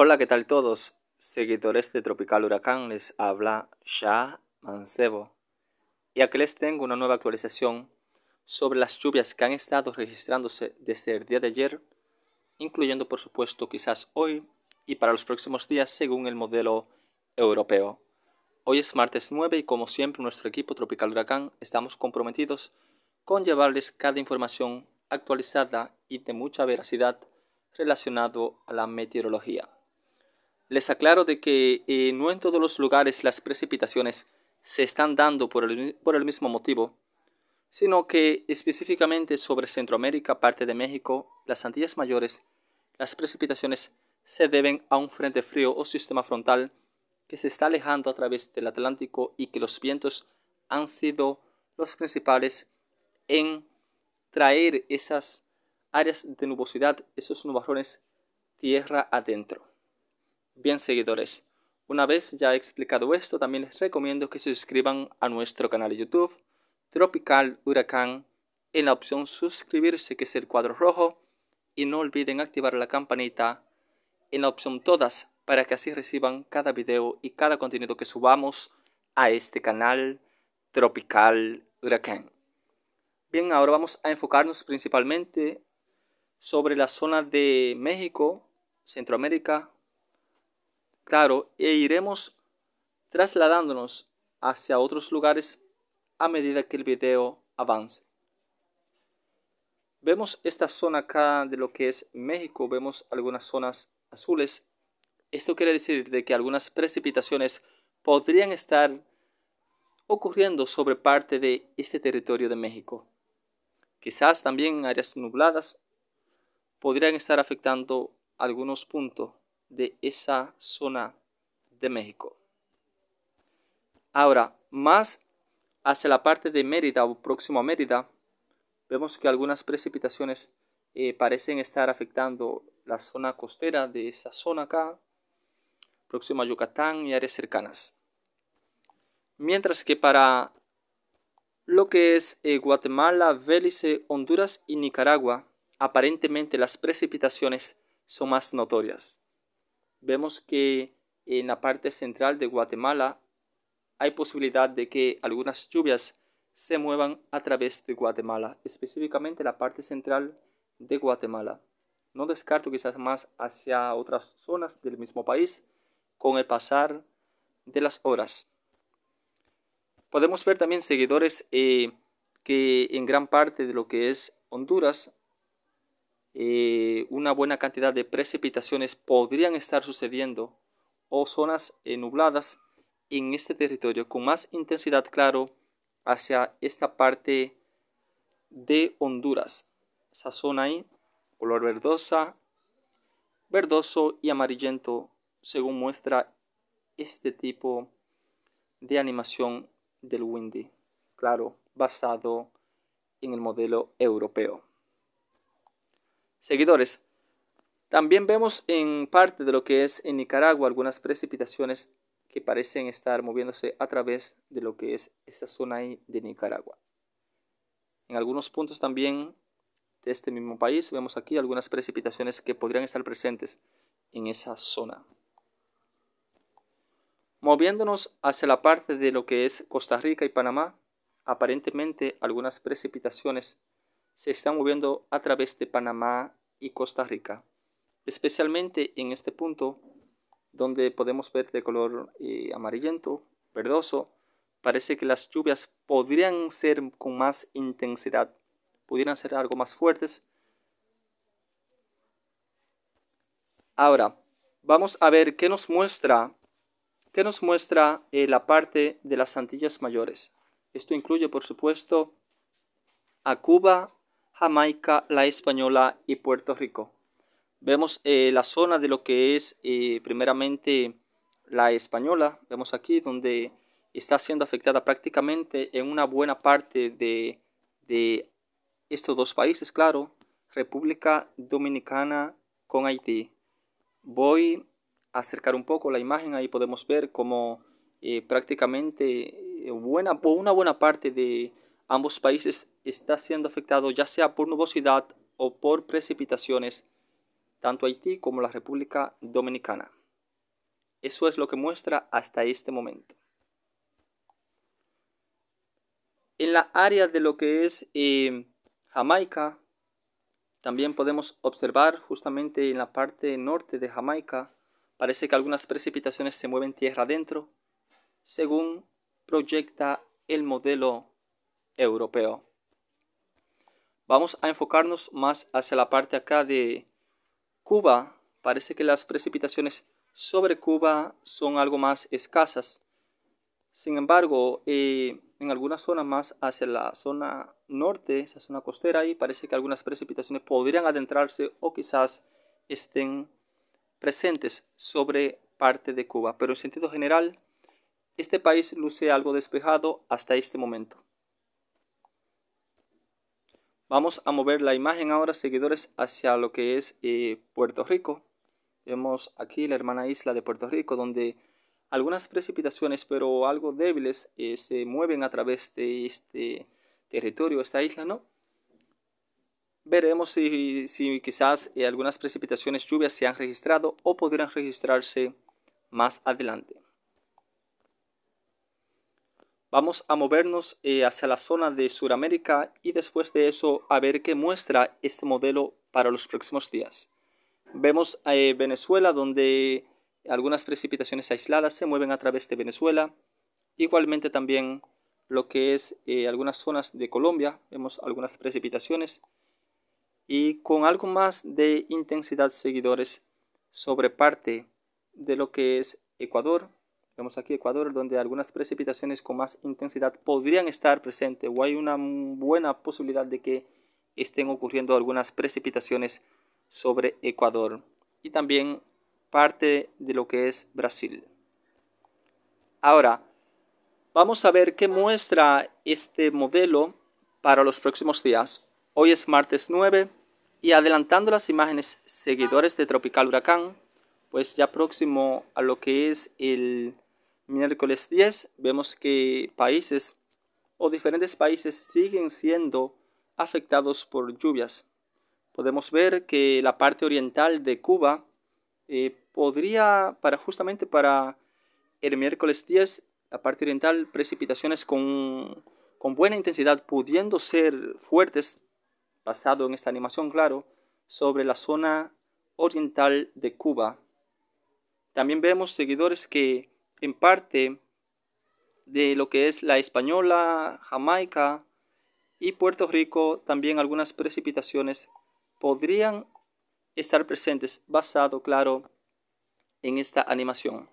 Hola, ¿qué tal todos? Seguidores de Tropical Huracán, les habla Shah Mancebo. Y aquí les tengo una nueva actualización sobre las lluvias que han estado registrándose desde el día de ayer, incluyendo por supuesto quizás hoy y para los próximos días según el modelo europeo. Hoy es martes 9 y como siempre nuestro equipo Tropical Huracán estamos comprometidos con llevarles cada información actualizada y de mucha veracidad relacionado a la meteorología. Les aclaro de que eh, no en todos los lugares las precipitaciones se están dando por el, por el mismo motivo, sino que específicamente sobre Centroamérica, parte de México, las Antillas Mayores, las precipitaciones se deben a un frente frío o sistema frontal que se está alejando a través del Atlántico y que los vientos han sido los principales en traer esas áreas de nubosidad, esos nubarrones tierra adentro. Bien seguidores, una vez ya he explicado esto, también les recomiendo que se suscriban a nuestro canal de YouTube, Tropical Huracán, en la opción suscribirse que es el cuadro rojo, y no olviden activar la campanita en la opción todas para que así reciban cada video y cada contenido que subamos a este canal Tropical Huracán. Bien, ahora vamos a enfocarnos principalmente sobre la zona de México, Centroamérica, claro e iremos trasladándonos hacia otros lugares a medida que el video avance. Vemos esta zona acá de lo que es México, vemos algunas zonas azules. Esto quiere decir de que algunas precipitaciones podrían estar ocurriendo sobre parte de este territorio de México. Quizás también áreas nubladas podrían estar afectando algunos puntos de esa zona de México. Ahora, más hacia la parte de Mérida o próximo a Mérida, vemos que algunas precipitaciones eh, parecen estar afectando la zona costera de esa zona acá, próxima a Yucatán y áreas cercanas. Mientras que para lo que es eh, Guatemala, Belice, Honduras y Nicaragua, aparentemente las precipitaciones son más notorias vemos que en la parte central de Guatemala hay posibilidad de que algunas lluvias se muevan a través de Guatemala, específicamente la parte central de Guatemala. No descarto quizás más hacia otras zonas del mismo país con el pasar de las horas. Podemos ver también seguidores eh, que en gran parte de lo que es Honduras eh, una buena cantidad de precipitaciones podrían estar sucediendo o zonas eh, nubladas en este territorio con más intensidad claro hacia esta parte de Honduras. Esa zona ahí, color verdosa, verdoso y amarillento según muestra este tipo de animación del Windy, claro, basado en el modelo europeo seguidores. También vemos en parte de lo que es en Nicaragua algunas precipitaciones que parecen estar moviéndose a través de lo que es esa zona ahí de Nicaragua. En algunos puntos también de este mismo país vemos aquí algunas precipitaciones que podrían estar presentes en esa zona. Moviéndonos hacia la parte de lo que es Costa Rica y Panamá, aparentemente algunas precipitaciones se están moviendo a través de Panamá y Costa Rica, especialmente en este punto donde podemos ver de color eh, amarillento, verdoso, parece que las lluvias podrían ser con más intensidad, pudieran ser algo más fuertes. Ahora, vamos a ver qué nos muestra, qué nos muestra eh, la parte de las Antillas Mayores. Esto incluye, por supuesto, a Cuba Jamaica, la Española y Puerto Rico. Vemos eh, la zona de lo que es eh, primeramente la Española, vemos aquí donde está siendo afectada prácticamente en una buena parte de, de estos dos países, claro, República Dominicana con Haití. Voy a acercar un poco la imagen, ahí podemos ver como eh, prácticamente buena, una buena parte de, ambos países está siendo afectado ya sea por nubosidad o por precipitaciones, tanto Haití como la República Dominicana. Eso es lo que muestra hasta este momento. En la área de lo que es eh, Jamaica, también podemos observar justamente en la parte norte de Jamaica, parece que algunas precipitaciones se mueven tierra adentro, según proyecta el modelo europeo. Vamos a enfocarnos más hacia la parte acá de Cuba. Parece que las precipitaciones sobre Cuba son algo más escasas. Sin embargo, eh, en algunas zonas más hacia la zona norte, esa zona costera, ahí parece que algunas precipitaciones podrían adentrarse o quizás estén presentes sobre parte de Cuba. Pero en sentido general, este país luce algo despejado hasta este momento. Vamos a mover la imagen ahora, seguidores, hacia lo que es eh, Puerto Rico. Vemos aquí la hermana isla de Puerto Rico, donde algunas precipitaciones, pero algo débiles, eh, se mueven a través de este territorio, esta isla, ¿no? Veremos si, quizás eh, algunas precipitaciones lluvias se han registrado o podrán registrarse más adelante. Vamos a movernos eh, hacia la zona de Sudamérica y después de eso a ver qué muestra este modelo para los próximos días. Vemos eh, Venezuela donde algunas precipitaciones aisladas se mueven a través de Venezuela. Igualmente también lo que es eh, algunas zonas de Colombia, vemos algunas precipitaciones. Y con algo más de intensidad seguidores sobre parte de lo que es Ecuador, Vemos aquí Ecuador, donde algunas precipitaciones con más intensidad podrían estar presentes o hay una buena posibilidad de que estén ocurriendo algunas precipitaciones sobre Ecuador y también parte de lo que es Brasil. Ahora, vamos a ver qué muestra este modelo para los próximos días. Hoy es martes 9 y adelantando las imágenes seguidores de Tropical Huracán, pues ya próximo a lo que es el miércoles 10 vemos que países o diferentes países siguen siendo afectados por lluvias. Podemos ver que la parte oriental de Cuba eh, podría, para justamente para el miércoles 10, la parte oriental, precipitaciones con, con buena intensidad, pudiendo ser fuertes, basado en esta animación, claro, sobre la zona oriental de Cuba. También vemos seguidores que en parte de lo que es la Española, Jamaica y Puerto Rico, también algunas precipitaciones podrían estar presentes, basado, claro, en esta animación.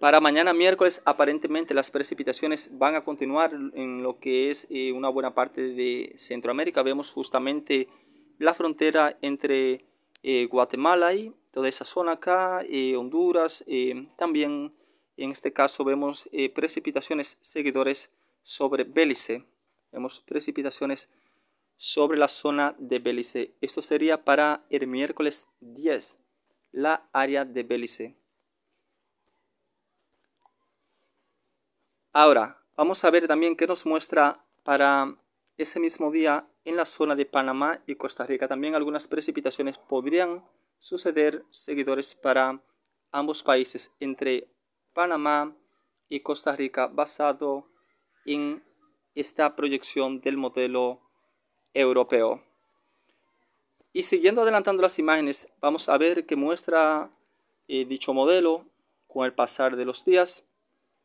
Para mañana miércoles, aparentemente las precipitaciones van a continuar en lo que es eh, una buena parte de Centroamérica. Vemos justamente la frontera entre eh, Guatemala y toda esa zona acá, eh, Honduras, también en este caso vemos eh, precipitaciones seguidores sobre Bélice. Vemos precipitaciones sobre la zona de Belice Esto sería para el miércoles 10, la área de Bélice. Ahora, vamos a ver también qué nos muestra para ese mismo día en la zona de Panamá y Costa Rica. También algunas precipitaciones podrían suceder seguidores para ambos países entre Panamá y Costa Rica basado en esta proyección del modelo europeo. Y siguiendo adelantando las imágenes, vamos a ver que muestra eh, dicho modelo con el pasar de los días.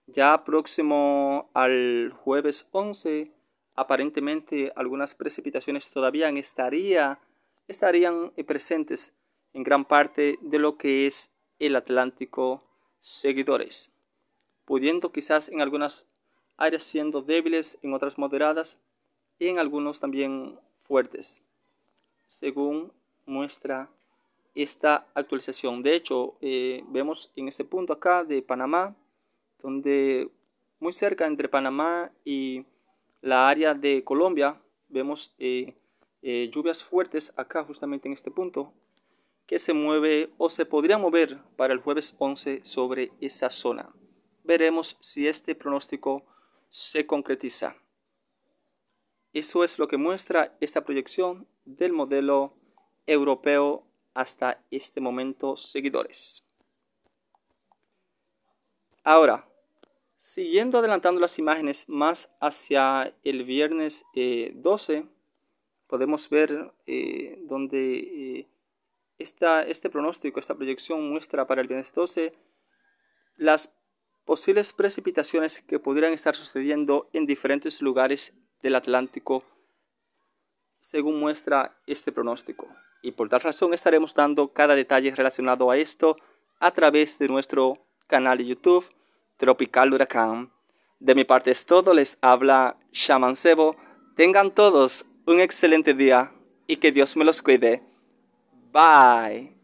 Ya próximo al jueves 11, aparentemente algunas precipitaciones todavía estaría, estarían eh, presentes en gran parte de lo que es el Atlántico seguidores, pudiendo quizás en algunas áreas siendo débiles, en otras moderadas y en algunos también fuertes, según muestra esta actualización. De hecho, eh, vemos en este punto acá de Panamá, donde muy cerca entre Panamá y la área de Colombia, vemos eh, eh, lluvias fuertes acá justamente en este punto, que se mueve o se podría mover para el jueves 11 sobre esa zona. Veremos si este pronóstico se concretiza. Eso es lo que muestra esta proyección del modelo europeo hasta este momento, seguidores. Ahora, siguiendo adelantando las imágenes más hacia el viernes 12, eh, podemos ver eh, donde eh, este pronóstico, esta proyección muestra para el viernes 12 las posibles precipitaciones que pudieran estar sucediendo en diferentes lugares del Atlántico, según muestra este pronóstico. Y por tal razón estaremos dando cada detalle relacionado a esto a través de nuestro canal de YouTube Tropical Huracán. De mi parte es todo, les habla Shaman Sebo. Tengan todos un excelente día y que Dios me los cuide. by